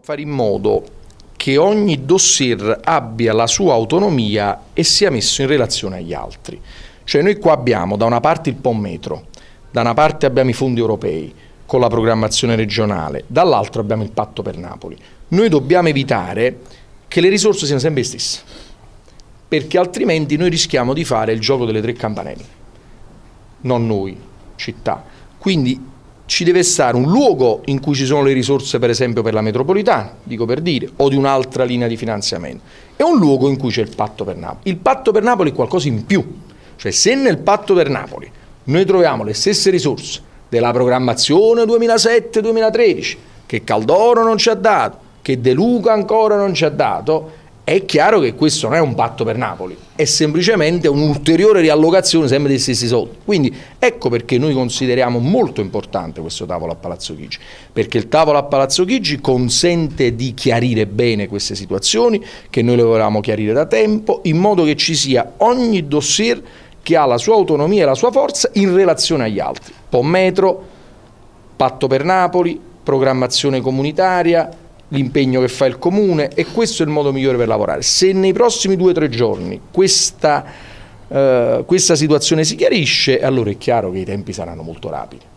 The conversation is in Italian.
fare in modo che ogni dossier abbia la sua autonomia e sia messo in relazione agli altri. Cioè noi qua abbiamo da una parte il POM metro, da una parte abbiamo i fondi europei con la programmazione regionale, dall'altra abbiamo il patto per Napoli. Noi dobbiamo evitare che le risorse siano sempre le stesse, perché altrimenti noi rischiamo di fare il gioco delle tre campanelle, non noi, città. Quindi ci deve stare un luogo in cui ci sono le risorse per esempio per la metropolitana, dico per dire, o di un'altra linea di finanziamento, e un luogo in cui c'è il patto per Napoli. Il patto per Napoli è qualcosa in più, cioè se nel patto per Napoli noi troviamo le stesse risorse della programmazione 2007-2013, che Caldoro non ci ha dato, che De Luca ancora non ci ha dato, è chiaro che questo non è un patto per Napoli, è semplicemente un'ulteriore riallocazione sempre dei stessi soldi. Quindi ecco perché noi consideriamo molto importante questo tavolo a Palazzo Chigi, perché il tavolo a Palazzo Chigi consente di chiarire bene queste situazioni che noi le volevamo chiarire da tempo, in modo che ci sia ogni dossier che ha la sua autonomia e la sua forza in relazione agli altri. Pommetro, patto per Napoli, programmazione comunitaria, l'impegno che fa il comune e questo è il modo migliore per lavorare. Se nei prossimi due o tre giorni questa, eh, questa situazione si chiarisce, allora è chiaro che i tempi saranno molto rapidi.